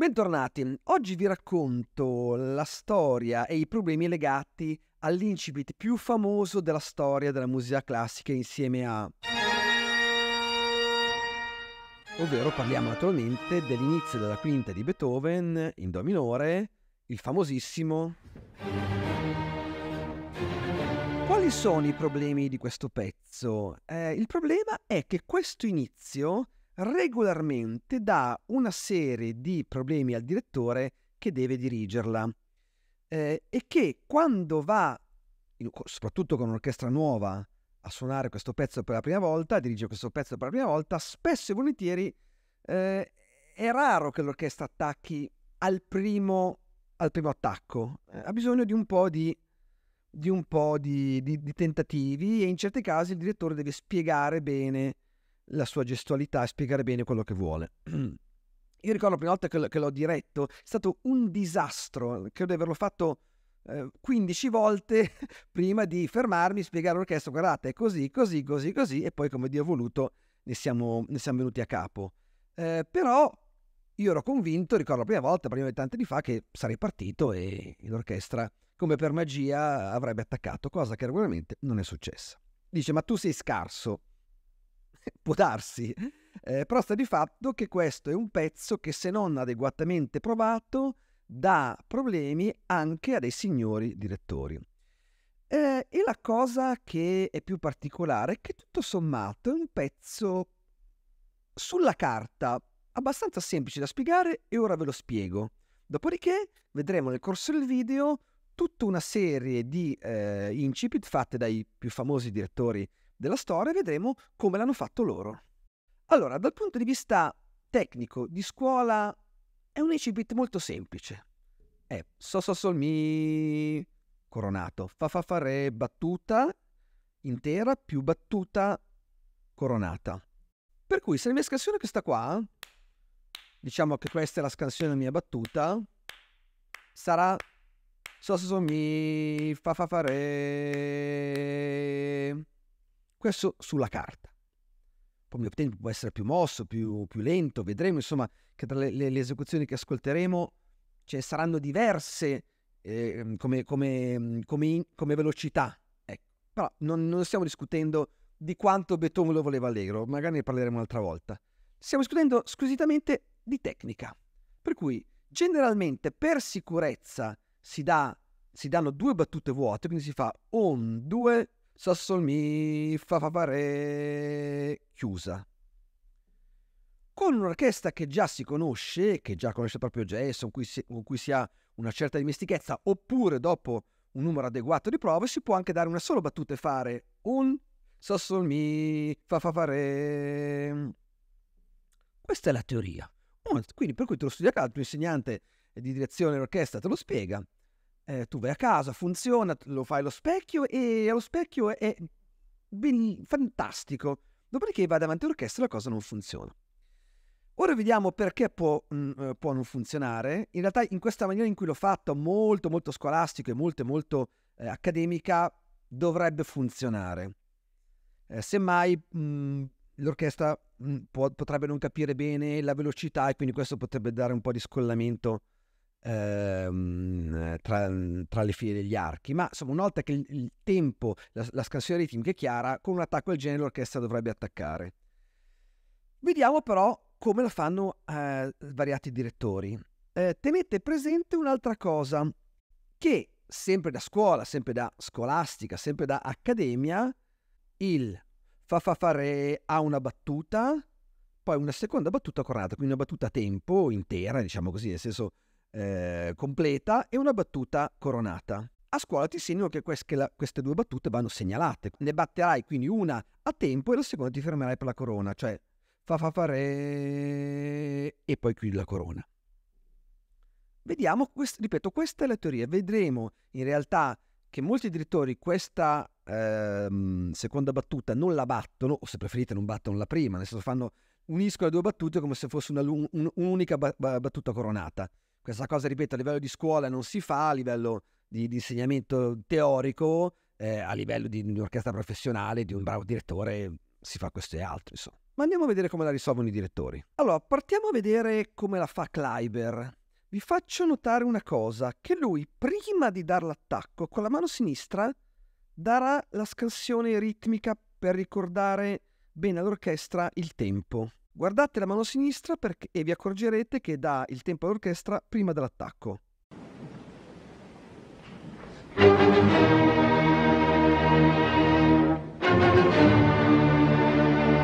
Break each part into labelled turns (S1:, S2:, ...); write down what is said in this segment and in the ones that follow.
S1: Bentornati, oggi vi racconto la storia e i problemi legati all'incipit più famoso della storia della musica classica insieme a... Ovvero parliamo naturalmente dell'inizio della quinta di Beethoven in Do minore, il famosissimo... Quali sono i problemi di questo pezzo? Eh, il problema è che questo inizio regolarmente dà una serie di problemi al direttore che deve dirigerla eh, e che quando va, soprattutto con un'orchestra nuova, a suonare questo pezzo per la prima volta, a dirigere questo pezzo per la prima volta, spesso e volentieri eh, è raro che l'orchestra attacchi al primo, al primo attacco, eh, ha bisogno di un po' di di un po' di, di, di, tentativi e in certi casi il direttore deve spiegare bene la sua gestualità e spiegare bene quello che vuole. Io ricordo la prima volta che, l'ho diretto, è stato un disastro, credo di averlo fatto eh, 15 volte prima di fermarmi, spiegare all'orchestra, guardate, è così, così, così, così, e poi come Dio ha voluto ne siamo, ne siamo venuti a capo. Eh, però io ero convinto, ricordo la prima volta, prima di tanti anni fa, che sarei partito e l'orchestra, come per magia, avrebbe attaccato, cosa che regolarmente non è successa. Dice, ma tu sei scarso. può darsi, eh, però sta di fatto che questo è un pezzo che se non adeguatamente provato dà problemi anche a dei signori direttori. Eh, e la cosa che è più particolare è che tutto sommato è un pezzo sulla carta abbastanza semplice da spiegare e ora ve lo spiego. Dopodiché vedremo nel corso del video tutta una serie di eh, incipit fatte dai più famosi direttori della storia e vedremo come l'hanno fatto loro. Allora, dal punto di vista tecnico di scuola è un 10 molto semplice. È so so sol mi coronato, fa fa fa re battuta intera più battuta coronata. Per cui se la mia scansione è questa qua, diciamo che questa è la scansione della mia battuta, sarà so so sol mi fa fa fa re questo sulla carta. Poi il mio tempo può essere più mosso, più, più lento, vedremo insomma che tra le, le, le esecuzioni che ascolteremo cioè, saranno diverse eh, come, come, come, come, velocità. Ecco. Però non, non stiamo discutendo di quanto Beethoven lo voleva allegro, magari ne parleremo un'altra volta. Stiamo discutendo squisitamente di tecnica. Per cui generalmente per sicurezza si, dà, si danno due battute vuote, quindi si fa un, due, Sa sol mi fa fa fa re chiusa. Con un'orchestra che già si conosce, che già conosce proprio jazz, con cui si, con cui si ha una certa dimestichezza, oppure dopo un numero adeguato di prove, si può anche dare una sola battuta e fare un sa sol mi fa fa fa re. Questa è la teoria. Quindi per cui te lo studia accanto, insegnante di direzione dell'orchestra te lo spiega eh, tu vai a casa, funziona, lo fai allo specchio e allo specchio è ben, fantastico. Dopodiché vai davanti all'orchestra e la cosa non funziona. Ora vediamo perché può, mh, mm, eh, può, non funzionare. In realtà in questa maniera in cui l'ho fatto, molto molto scolastico e molto molto eh, accademica, dovrebbe funzionare. Eh, semmai mh, mm, l'orchestra mh, mm, può, potrebbe non capire bene la velocità e quindi questo potrebbe dare un po' di scollamento ehm, tra, tra, le file degli archi, ma insomma una volta che il, il tempo, la, la, scansione ritmica è chiara, con un attacco del genere l'orchestra dovrebbe attaccare. Vediamo però come lo fanno eh, svariati direttori. Eh, tenete presente un'altra cosa, che sempre da scuola, sempre da scolastica, sempre da accademia, il fa fa fa re ha una battuta, poi una seconda battuta corrata, quindi una battuta a tempo intera, diciamo così, nel senso eh, completa e una battuta coronata. A scuola ti insegnano che queste due battute vanno segnalate. Ne batterai quindi una a tempo e la seconda ti fermerai per la corona, cioè fa fa fa re e poi chiudi la corona. Vediamo, quest- ripeto, questa è la teoria. Vedremo in realtà che molti direttori questa ehm, seconda battuta non la battono, o se preferite non battono la prima, nel senso fanno, uniscono le due battute come se fosse una, un, un'unica ba- battuta coronata. Questa cosa, ripeto, a livello di scuola non si fa, a livello di, di insegnamento teorico, eh, a livello di un'orchestra professionale, di un bravo direttore, si fa questo e altro, insomma. Ma andiamo a vedere come la risolvono i direttori. Allora, partiamo a vedere come la fa Kleiber. Vi faccio notare una cosa, che lui prima di dare l'attacco con la mano sinistra darà la scansione ritmica per ricordare bene all'orchestra il tempo. Guardate la mano sinistra perché, e vi accorgerete che dà il tempo all'orchestra prima dell'attacco.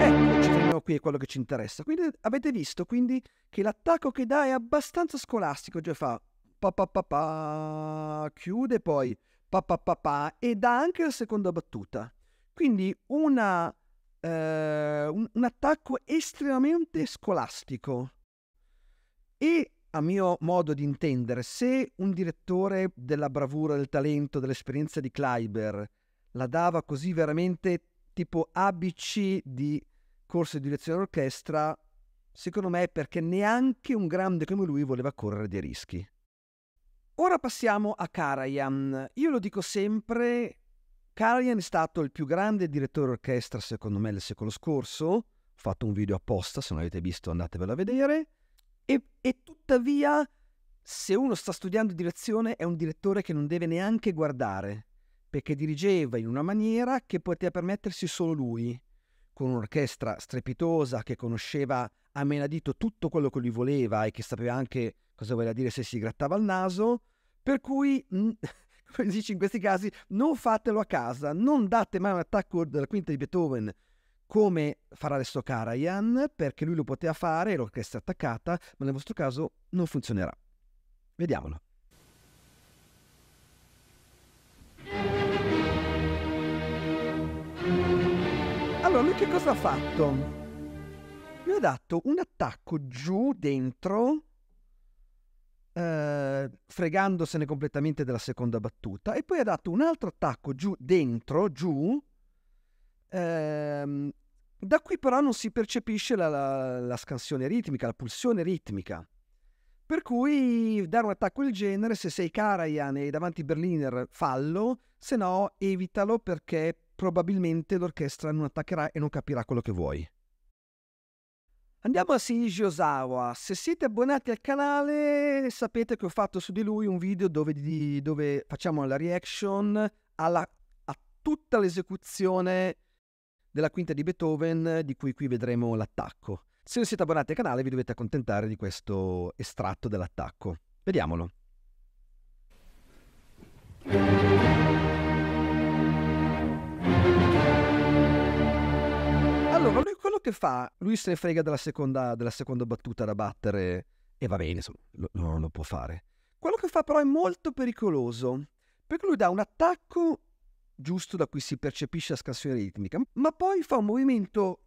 S1: Eccoci, qui è quello che ci interessa. Quindi avete visto quindi, che l'attacco che dà è abbastanza scolastico, cioè fa pa pa pa pa, chiude poi pa pa pa pa e dà anche la seconda battuta. Quindi una eh, un, un attacco estremamente scolastico. E a mio modo di intendere, se un direttore della bravura, del talento, dell'esperienza di Kleiber la dava così veramente tipo ABC di corso di direzione d'orchestra, secondo me è perché neanche un grande come lui voleva correre dei rischi. Ora passiamo a Karajan. Io lo dico sempre, Karajan è stato il più grande direttore d'orchestra, secondo me, del secolo scorso. Ho fatto un video apposta, se non l'avete visto andatevelo a vedere. E, e tuttavia, se uno sta studiando direzione, è un direttore che non deve neanche guardare, perché dirigeva in una maniera che poteva permettersi solo lui, con un'orchestra strepitosa che conosceva a menadito tutto quello che lui voleva e che sapeva anche cosa voleva dire se si grattava il naso. Per cui... Mh, come si dice in questi casi, non fatelo a casa, non date mai un attacco della quinta di Beethoven come farà adesso Karajan, perché lui lo poteva fare, e l'orchestra è attaccata, ma nel vostro caso non funzionerà. Vediamolo. Allora, lui che cosa ha fatto? Lui ha dato un attacco giù, dentro, eh, fregandosene completamente della seconda battuta, e poi ha dato un altro attacco giù, dentro, giù. Ehm, da qui però non si percepisce la, la, la scansione ritmica, la pulsione ritmica. Per cui dare un attacco del genere, se sei Karajan e davanti Berliner fallo, se no evitalo perché probabilmente l'orchestra non attaccherà e non capirà quello che vuoi. Andiamo a Seiji Osawa. Se siete abbonati al canale sapete che ho fatto su di lui un video dove, di, dove facciamo la reaction alla, a tutta l'esecuzione della quinta di Beethoven, di cui qui vedremo l'attacco. Se non siete abbonati al canale vi dovete accontentare di questo estratto dell'attacco. Vediamolo. ma lui quello che fa, lui se ne frega della seconda, della seconda battuta da battere e va bene, insomma, lo, lo, lo può fare. Quello che fa però è molto pericoloso, perché lui dà un attacco giusto da cui si percepisce la scansione ritmica, ma poi fa un movimento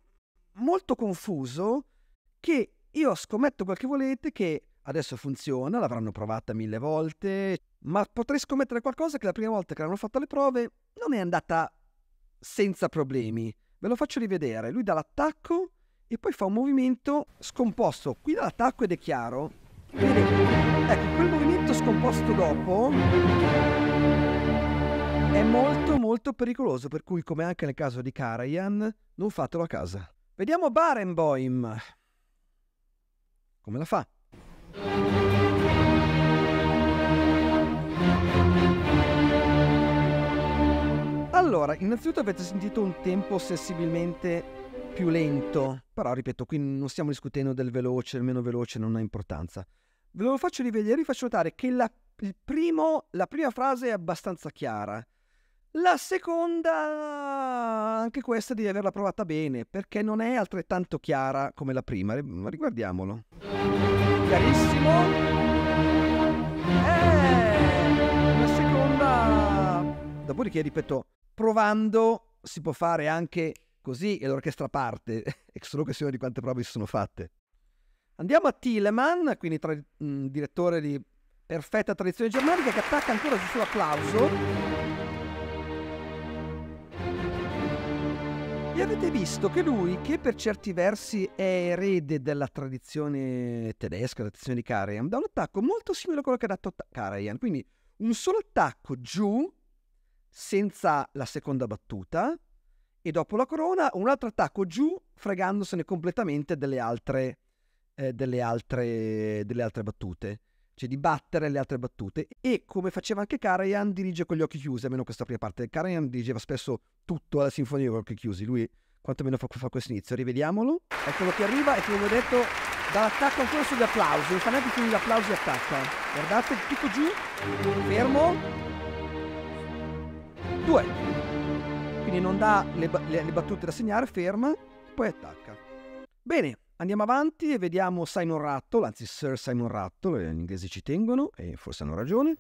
S1: molto confuso che io scommetto quel che volete che adesso funziona, l'avranno provata mille volte, ma potrei scommettere qualcosa che la prima volta che l'hanno fatto le prove non è andata senza problemi. Ve lo faccio rivedere. Lui dà l'attacco e poi fa un movimento scomposto. Qui dà l'attacco ed è chiaro. Vedi? Ecco, quel movimento scomposto dopo è molto molto pericoloso, per cui come anche nel caso di Karajan, non fatelo a casa. Vediamo Barenboim. Come la fa? Allora, innanzitutto avete sentito un tempo sensibilmente più lento, però ripeto, qui non stiamo discutendo del veloce, il meno veloce, non ha importanza. Ve lo faccio rivedere, vi faccio notare che la, primo, la prima frase è abbastanza chiara. La seconda, anche questa devi averla provata bene, perché non è altrettanto chiara come la prima. Riguardiamolo. Chiarissimo. Eh, la seconda. Dopodiché ripeto, provando si può fare anche così e l'orchestra parte, è solo questione di quante prove si sono fatte. Andiamo a Thielemann, quindi tra, mh, mm, direttore di perfetta tradizione germanica che attacca ancora sul suo applauso. E avete visto che lui, che per certi versi è erede della tradizione tedesca, la tradizione di Karajan, dà un attacco molto simile a quello che ha dato Karajan, quindi un solo attacco giù senza la seconda battuta e dopo la corona un altro attacco giù fregandosene completamente delle altre, eh, delle altre, delle altre battute cioè di battere le altre battute. E come faceva anche Karajan, dirige con gli occhi chiusi, almeno questa prima parte. Karajan dirigeva spesso tutto alla sinfonia con gli occhi chiusi, lui quantomeno fa, fa questo inizio. Rivediamolo. Eccolo che arriva e come ho detto, dall'attacco ancora sugli applausi, non fa neanche più gli applausi attacca. Guardate, tutto giù, fermo, 2. Quindi non dà le, le, le battute da segnare, ferma, poi attacca. Bene, andiamo avanti e vediamo Simon Rattle, anzi Sir Simon Rattle, gli inglesi ci tengono e forse hanno ragione.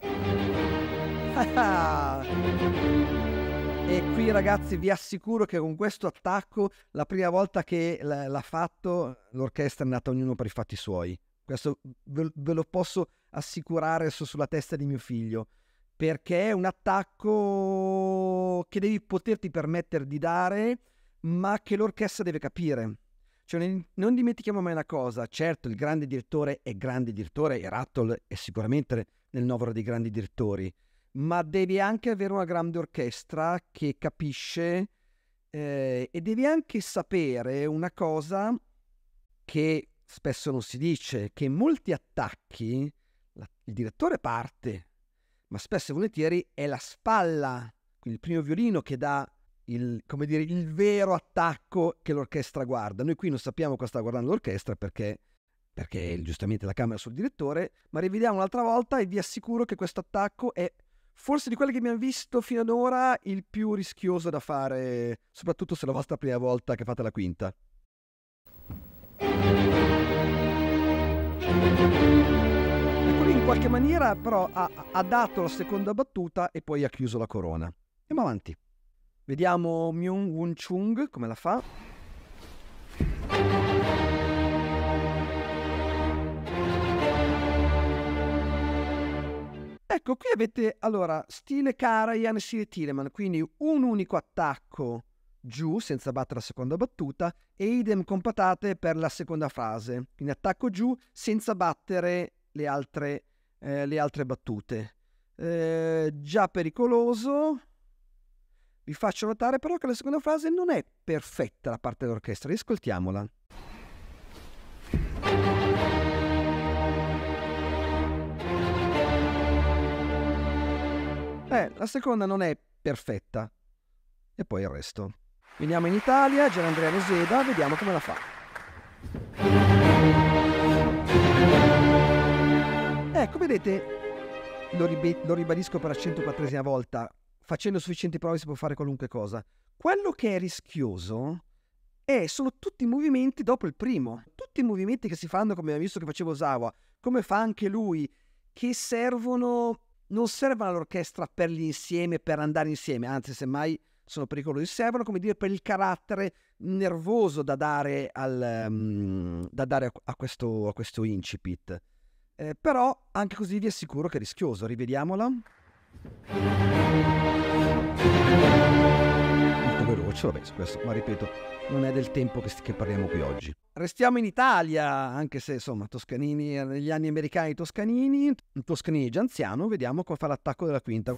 S1: e qui ragazzi vi assicuro che con questo attacco la prima volta che l'ha fatto l'orchestra è andata ognuno per i fatti suoi. Questo ve, ve lo posso assicurare sulla testa di mio figlio perché è un attacco che devi poterti permettere di dare, ma che l'orchestra deve capire. Cioè, non dimentichiamo mai una cosa, certo il grande direttore è grande direttore e Rattle è sicuramente nel novero dei grandi direttori, ma devi anche avere una grande orchestra che capisce eh, e devi anche sapere una cosa che spesso non si dice, che molti attacchi il direttore parte, ma spesso e volentieri è la spalla, quindi il primo violino che dà il, dire, il vero attacco che l'orchestra guarda. Noi qui non sappiamo cosa sta guardando l'orchestra perché, perché giustamente la camera sul direttore, ma rivediamo un'altra volta e vi assicuro che questo attacco è forse di quelli che abbiamo visto fino ad ora il più rischioso da fare, soprattutto se è la vostra prima volta che fate la quinta qualche maniera però ha, ha, dato la seconda battuta e poi ha chiuso la corona. Andiamo avanti. Vediamo Myung Woon Chung come la fa. Ecco, qui avete allora stile Karajan e stile Tileman, quindi un unico attacco giù senza battere la seconda battuta e idem con patate per la seconda frase, quindi attacco giù senza battere le altre battute eh, le altre battute. Eh, già pericoloso. Vi faccio notare però che la seconda frase non è perfetta da parte dell'orchestra, ascoltiamola. Eh, la seconda non è perfetta. E poi il resto. Veniamo in Italia, Gerandrea Reseda, vediamo come la fa. vedete, lo, ribe- lo ribadisco per la 104esima volta, facendo sufficienti prove si può fare qualunque cosa. Quello che è rischioso è, sono tutti i movimenti dopo il primo, tutti i movimenti che si fanno come abbiamo visto che faceva Osawa, come fa anche lui, che servono, non servono all'orchestra per l'insieme, per andare insieme, anzi semmai sono pericolosi, servono come dire per il carattere nervoso da dare, al, um, da dare a, a, questo, a questo incipit. Eh, però anche così vi assicuro che è rischioso. Rivediamola. Molto veloce, vabbè, questo, ma ripeto, non è del tempo che, che parliamo qui oggi. Restiamo in Italia, anche se insomma Toscanini, negli anni americani Toscanini, Toscanini già anziano, vediamo come fa l'attacco della quinta.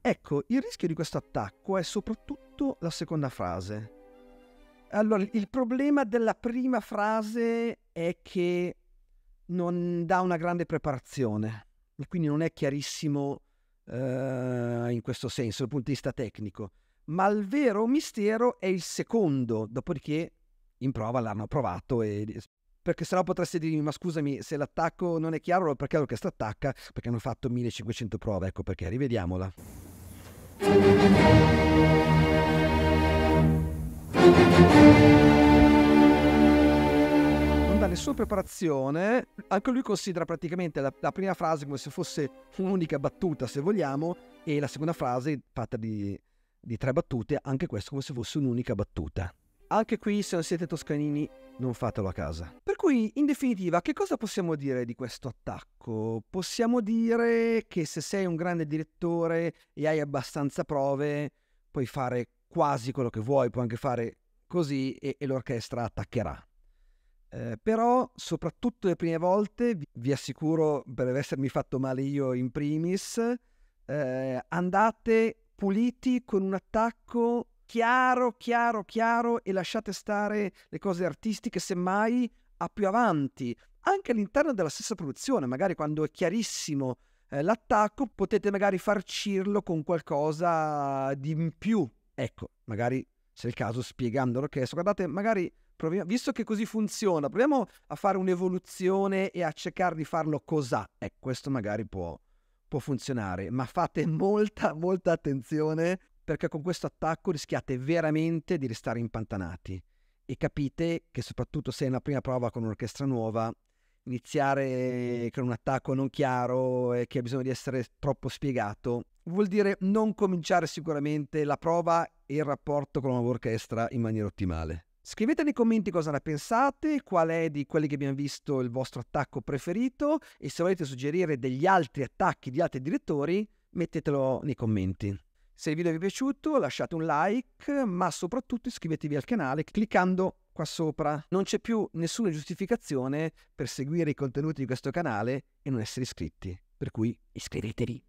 S1: Ecco, il rischio di questo attacco è soprattutto soprattutto la seconda frase. Allora, il problema della prima frase è che non dà una grande preparazione e quindi non è chiarissimo eh, in questo senso dal punto di vista tecnico. Ma il vero mistero è il secondo, dopodiché in prova l'hanno provato e... perché sennò potreste dirmi ma scusami se l'attacco non è chiaro perché l'orchestra attacca perché hanno fatto 1500 prove ecco perché rivediamola sua preparazione, anche lui considera praticamente la, la prima frase come se fosse un'unica battuta, se vogliamo, e la seconda frase fatta di, di tre battute, anche questo come se fosse un'unica battuta. Anche qui, se non siete toscanini, non fatelo a casa. Per cui, in definitiva, che cosa possiamo dire di questo attacco? Possiamo dire che se sei un grande direttore e hai abbastanza prove, puoi fare quasi quello che vuoi, puoi anche fare così e, e l'orchestra attaccherà. Eh, però, soprattutto le prime volte, vi assicuro per essermi fatto male io in primis, eh, andate puliti con un attacco chiaro, chiaro, chiaro e lasciate stare le cose artistiche semmai a più avanti, anche all'interno della stessa produzione, magari quando è chiarissimo eh, l'attacco potete magari farcirlo con qualcosa di in più, ecco, magari se è il caso spiegandolo che guardate, magari proviamo, visto che così funziona, proviamo a fare un'evoluzione e a cercare di farlo cos'ha. eh, questo magari può, può funzionare, ma fate molta, molta attenzione perché con questo attacco rischiate veramente di restare impantanati e capite che soprattutto se è una prima prova con un'orchestra nuova, iniziare con un attacco non chiaro e che ha bisogno di essere troppo spiegato, vuol dire non cominciare sicuramente la prova e il rapporto con la nuova orchestra in maniera ottimale. Scrivete nei commenti cosa ne pensate, qual è di quelli che abbiamo visto il vostro attacco preferito e se volete suggerire degli altri attacchi di altri direttori, mettetelo nei commenti. Se il video vi è piaciuto lasciate un like, ma soprattutto iscrivetevi al canale cliccando qua sopra. Non c'è più nessuna giustificazione per seguire i contenuti di questo canale e non essere iscritti, per cui iscrivetevi.